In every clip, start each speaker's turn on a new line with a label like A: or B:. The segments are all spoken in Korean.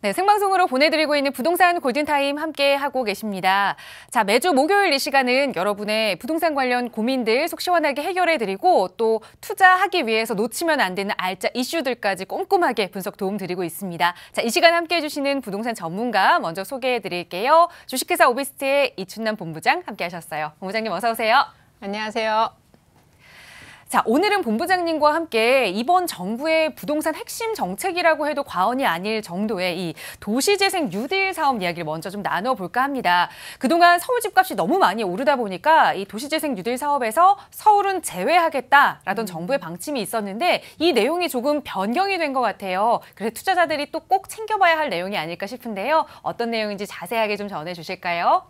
A: 네, 생방송으로 보내드리고 있는 부동산 골든타임 함께 하고 계십니다. 자, 매주 목요일 이 시간은 여러분의 부동산 관련 고민들 속 시원하게 해결해드리고 또 투자하기 위해서 놓치면 안 되는 알짜 이슈들까지 꼼꼼하게 분석 도움드리고 있습니다. 자, 이 시간 함께 해주시는 부동산 전문가 먼저 소개해드릴게요. 주식회사 오비스트의 이춘남 본부장 함께 하셨어요. 본부장님 어서 오세요. 안녕하세요. 자, 오늘은 본부장님과 함께 이번 정부의 부동산 핵심 정책이라고 해도 과언이 아닐 정도의 이 도시재생 뉴딜 사업 이야기를 먼저 좀 나눠볼까 합니다. 그동안 서울 집값이 너무 많이 오르다 보니까 이 도시재생 뉴딜 사업에서 서울은 제외하겠다라던 음. 정부의 방침이 있었는데 이 내용이 조금 변경이 된 것 같아요. 그래서 투자자들이 또 꼭 챙겨봐야 할 내용이 아닐까 싶은데요. 어떤 내용인지 자세하게 좀 전해주실까요?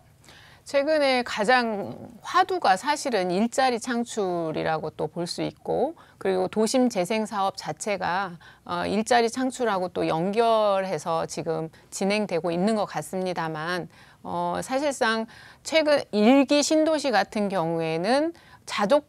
B: 최근에 가장 화두가 사실은 일자리 창출이라고 또 볼 수 있고 그리고 도심 재생 사업 자체가 어, 일자리 창출하고 또 연결해서 지금 진행되고 있는 것 같습니다만 어, 사실상 최근 일기 신도시 같은 경우에는 자족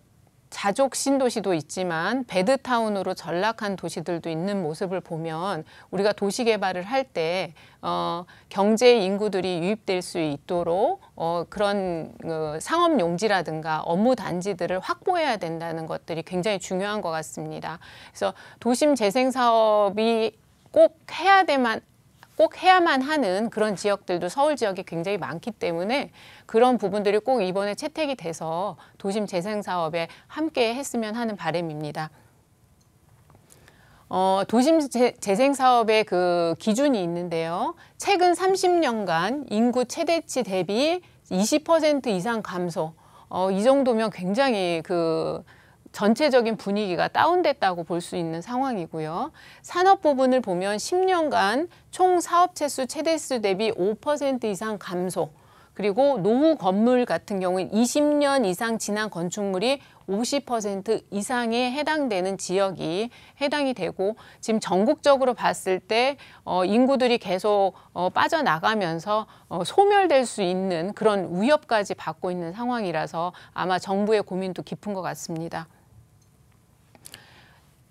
B: 자족 신도시도 있지만 배드타운으로 전락한 도시들도 있는 모습을 보면 우리가 도시 개발을 할때 어, 경제 인구들이 유입될 수 있도록 어, 그런 어, 상업 용지라든가 업무 단지들을 확보해야 된다는 것들이 굉장히 중요한 것 같습니다. 그래서 도심 재생 사업이 꼭 해야 되만 꼭 해야만 하는 그런 지역들도 서울 지역이 굉장히 많기 때문에 그런 부분들이 꼭 이번에 채택이 돼서 도심 재생 사업에 함께 했으면 하는 바램입니다 어, 도심 재생 사업의 그 기준이 있는데요. 최근 30년간 인구 최대치 대비 20% 이상 감소. 어, 이 정도면 굉장히 그 전체적인 분위기가 다운됐다고 볼 수 있는 상황이고요. 산업 부분을 보면 10년간 총 사업 채수 최대 수 대비 5% 이상 감소, 그리고 노후 건물 같은 경우는 20년 이상 지난 건축물이 50% 이상에 해당되는 지역이 해당이 되고 지금 전국적으로 봤을 때 어, 인구들이 계속 어, 빠져나가면서 어, 소멸될 수 있는 그런 위협까지 받고 있는 상황이라서 아마 정부의 고민도 깊은 것 같습니다.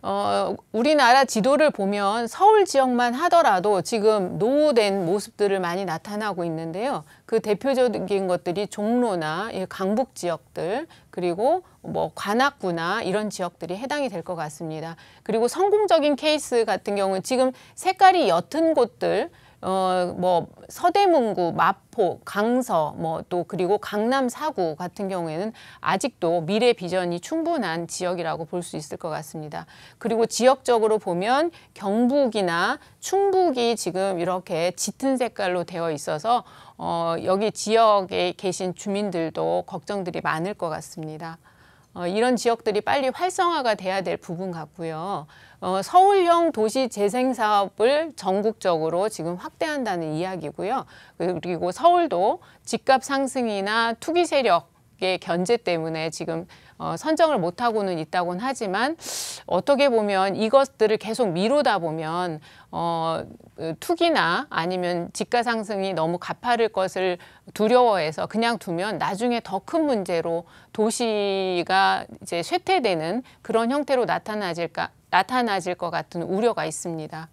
B: 어, 우리나라 지도를 보면 서울 지역만 하더라도 지금 노후된 모습들을 많이 나타나고 있는데요. 그 대표적인 것들이 종로나 강북 지역들 그리고 뭐 관악구나 이런 지역들이 해당이 될 것 같습니다. 그리고 성공적인 케이스 같은 경우는 지금 색깔이 옅은 곳들 어, 뭐 서대문구, 마포, 강서, 뭐 또 그리고 강남 사구 같은 경우에는 아직도 미래 비전이 충분한 지역이라고 볼 수 있을 것 같습니다. 그리고 지역적으로 보면 경북이나 충북이 지금 이렇게 짙은 색깔로 되어 있어서 어, 여기 지역에 계신 주민들도 걱정들이 많을 것 같습니다. 어, 이런 지역들이 빨리 활성화가 돼야 될 부분 같고요. 어, 서울형 도시 재생 사업을 전국적으로 지금 확대한다는 이야기고요. 그리고 서울도 집값 상승이나 투기 세력 의 견제 때문에 지금 어, 선정을 못하고는 있다곤 하지만 어떻게 보면 이것들을 계속 미루다 보면 어, 그 투기나 아니면 집가 상승이 너무 가파를 것을 두려워해서 그냥 두면 나중에 더 큰 문제로 도시가 이제 쇠퇴되는 그런 형태로 나타나질까 나타나질 것 같은 우려가 있습니다.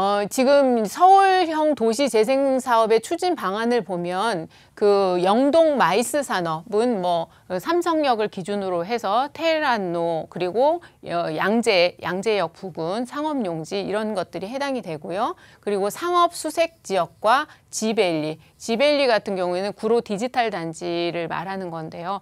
B: 어, 지금 서울형 도시 재생 사업의 추진 방안을 보면 그 영동 마이스 산업은 뭐 삼성역을 기준으로 해서 테헤란로 그리고 양재 양재역 부근 상업 용지 이런 것들이 해당이 되고요. 그리고 상업 수색 지역과 지벨리, 지벨리 같은 경우에는 구로 디지털 단지를 말하는 건데요.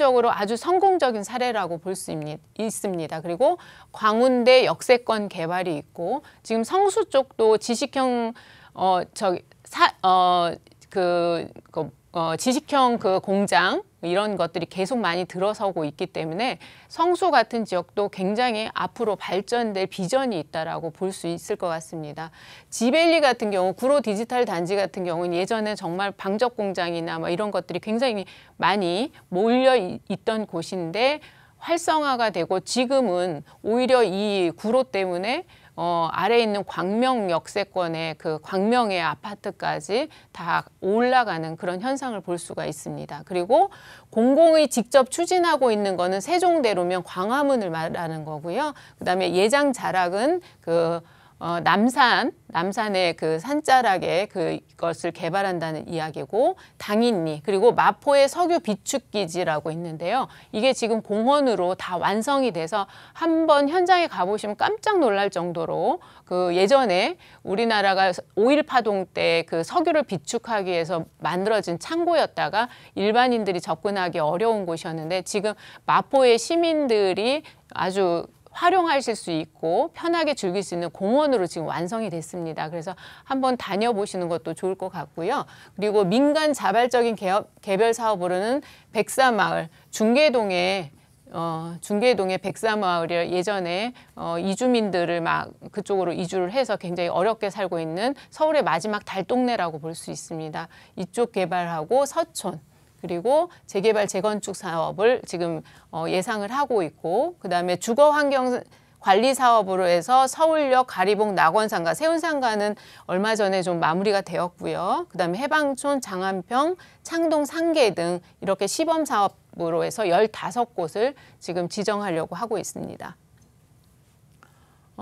B: 실제적으로 아주 성공적인 사례라고 볼 수 있습니다. 그리고 광운대 역세권 개발이 있고 지금 성수 쪽도 지식형 어, 저, 사, 어, 그, 그 어, 지식형 그 공장 이런 것들이 계속 많이 들어서고 있기 때문에 성수 같은 지역도 굉장히 앞으로 발전될 비전이 있다라고 볼 수 있을 것 같습니다. 지벨리 같은 경우 구로 디지털 단지 같은 경우는 예전에 정말 방적 공장이나 뭐 이런 것들이 굉장히 많이 몰려 있던 곳인데 활성화가 되고 지금은 오히려 이 구로 때문에 어, 아래에 있는 광명 역세권의 그 광명의 아파트까지 다 올라가는 그런 현상을 볼 수가 있습니다. 그리고 공공이 직접 추진하고 있는 거는 세종대로면 광화문을 말하는 거고요. 그다음에 예장 자락은 그 어, 남산, 남산의 그 산자락에 그것을 개발한다는 이야기고 당인리 그리고 마포의 석유 비축기지라고 있는데요. 이게 지금 공원으로 다 완성이 돼서 한번 현장에 가보시면 깜짝 놀랄 정도로 그 예전에 우리나라가 오일 파동 때 그 석유를 비축하기 위해서 만들어진 창고였다가 일반인들이 접근하기 어려운 곳이었는데 지금 마포의 시민들이 아주 활용하실 수 있고 편하게 즐길 수 있는 공원으로 지금 완성이 됐습니다. 그래서 한번 다녀보시는 것도 좋을 것 같고요. 그리고 민간 자발적인 개업, 개별 사업으로는 백사마을, 중계동에 어, 중계동의 백사마을이 예전에 어, 이주민들을 막 그쪽으로 이주를 해서 굉장히 어렵게 살고 있는 서울의 마지막 달동네라고 볼 수 있습니다. 이쪽 개발하고 서촌, 그리고 재개발 재건축 사업을 지금 어, 예상을 하고 있고 그다음에 주거 환경 관리 사업으로 해서 서울역, 가리봉, 낙원상가, 세운상가는 얼마 전에 좀 마무리가 되었고요. 그다음에 해방촌, 장안평, 창동, 상계 등 이렇게 시범 사업으로 해서 열다섯 곳을 지금 지정하려고 하고 있습니다.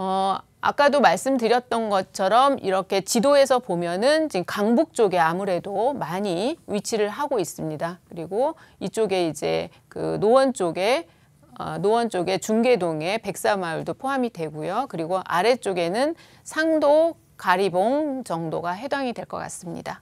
B: 어, 아까도 말씀드렸던 것처럼 이렇게 지도에서 보면은 지금 강북 쪽에 아무래도 많이 위치를 하고 있습니다. 그리고 이쪽에 이제 그 노원 쪽에 어, 노원 쪽에 중계동에 백사마을도 포함이 되고요. 그리고 아래쪽에는 상도 가리봉 정도가 해당이 될 것 같습니다.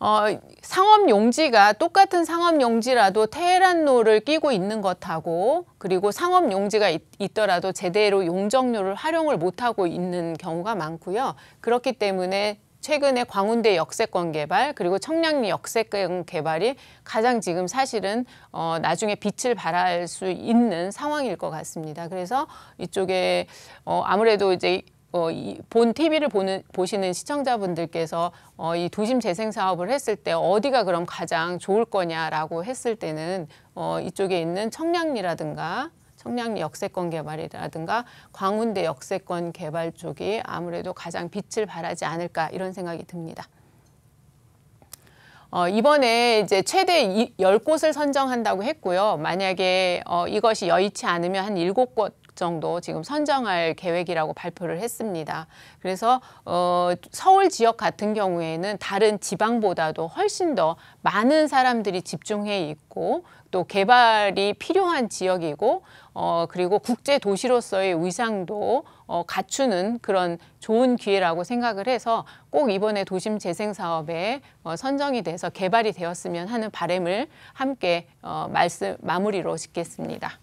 B: 어, 상업 용지가 똑같은 상업 용지라도 테헤란노를 끼고 있는 것하고 그리고 상업 용지가 있, 더라도 제대로 용적률을 활용을 못하고 있는 경우가 많고요. 그렇기 때문에 최근에 광운대 역세권 개발 그리고 청량리 역세권 개발이 가장 지금 사실은 어, 나중에 빛을 발할 수 있는 상황일 것 같습니다. 그래서 이쪽에 어, 아무래도 이제 어, 이, 본 TV를 보는, 보시는 시청자분들께서 어, 이 도심 재생 사업을 했을 때 어디가 그럼 가장 좋을 거냐라고 했을 때는 어, 이쪽에 있는 청량리라든가 청량리 역세권 개발이라든가 광운대 역세권 개발 쪽이 아무래도 가장 빛을 발하지 않을까 이런 생각이 듭니다. 어, 이번에 이제 최대 열곳을 선정한다고 했고요. 만약에 어, 이것이 여의치 않으면 한일곳 정도 지금 선정할 계획이라고 발표를 했습니다. 그래서 어, 서울 지역 같은 경우에는 다른 지방보다도 훨씬 더 많은 사람들이 집중해 있고 또 개발이 필요한 지역이고 어, 그리고 국제 도시로서의 위상도 어, 갖추는 그런 좋은 기회라고 생각을 해서 꼭 이번에 도심 재생 사업에 어, 선정이 돼서 개발이 되었으면 하는 바램을 함께 어, 말씀 마무리로 짓겠습니다.